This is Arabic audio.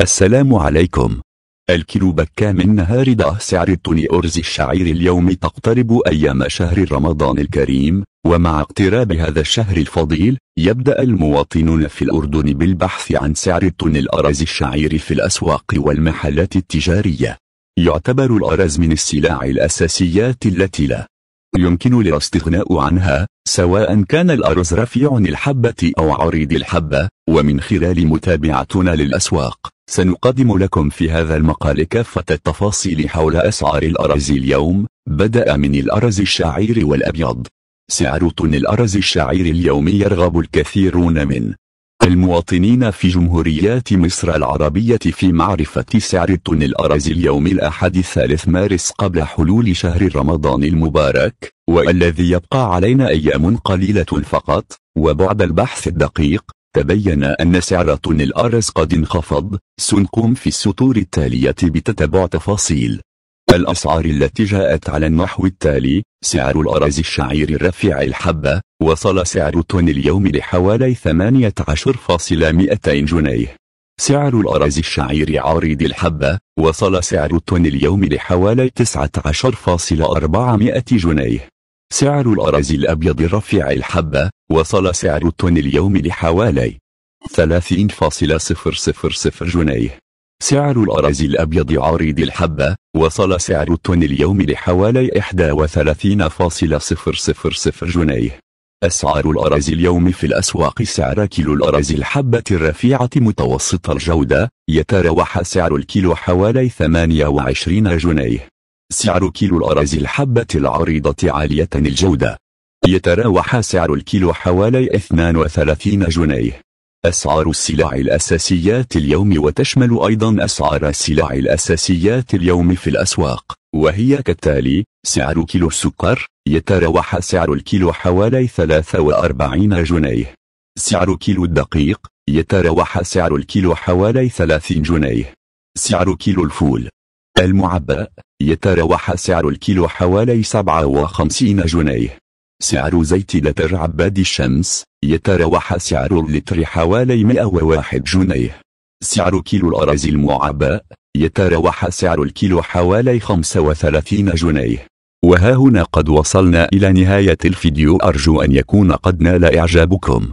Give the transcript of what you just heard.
السلام عليكم الكيلو بكام من نهار ده سعر التوني أرز الشعير اليوم تقترب أيام شهر رمضان الكريم ومع اقتراب هذا الشهر الفضيل يبدأ المواطنون في الأردن بالبحث عن سعر التون الأرز الشعير في الأسواق والمحلات التجارية يعتبر الأرز من السلع الأساسيات التي لا يمكن الاستغناء عنها سواء كان الأرز رفيع الحبة أو عريض الحبة ومن خلال متابعتنا للأسواق سنقدم لكم في هذا المقال كافة التفاصيل حول أسعار الأرز اليوم بدأ من الأرز الشعير والأبيض سعر طن الأرز الشعير اليوم يرغب الكثيرون منه المواطنين في جمهوريات مصر العربية في معرفة سعر الطن الأرز اليوم الأحد الثالث مارس قبل حلول شهر رمضان المبارك والذي يبقى علينا أيام قليلة فقط وبعد البحث الدقيق تبين أن سعر طن الأرز قد انخفض سنقوم في السطور التالية بتتبع تفاصيل الأسعار التي جاءت على النحو التالي سعر الأرز الشعير الرفيع الحبة وصل سعر التون اليوم لحوالي 18,200 جنيه سعر الأرز الشعير عريض الحبة وصل سعر التون اليوم لحوالي 19,400 جنيه سعر الأرز الأبيض رفيع الحبة وصل سعر التون اليوم لحوالي 30,000 جنيه سعر الأرز الأبيض عريض الحبة وصل سعر التون اليوم لحوالي 31,000 جنيه أسعار الأرز اليوم في الأسواق سعر كيلو الأرز الحبة الرفيعة متوسط الجودة يتراوح سعر الكيلو حوالي 28 جنيه سعر كيلو الأرز الحبة العريضة عالية الجودة يتراوح سعر الكيلو حوالي 32 جنيه أسعار السلع الأساسيات اليوم وتشمل أيضا أسعار السلع الأساسيات اليوم في الأسواق وهي كالتالي سعر كيلو السكر يتراوح سعر الكيلو حوالي 43 جنيه سعر كيلو الدقيق يتراوح سعر الكيلو حوالي 30 جنيه سعر كيلو الفول المعبأ يتراوح سعر الكيلو حوالي 57 جنيه سعر زيت لتر عباد الشمس يتراوح سعر اللتر حوالي 101 جنيه سعر كيلو الأرز المعبأ يتراوح سعر الكيلو حوالي 35 جنيه وها هنا قد وصلنا إلى نهاية الفيديو أرجو أن يكون قد نال إعجابكم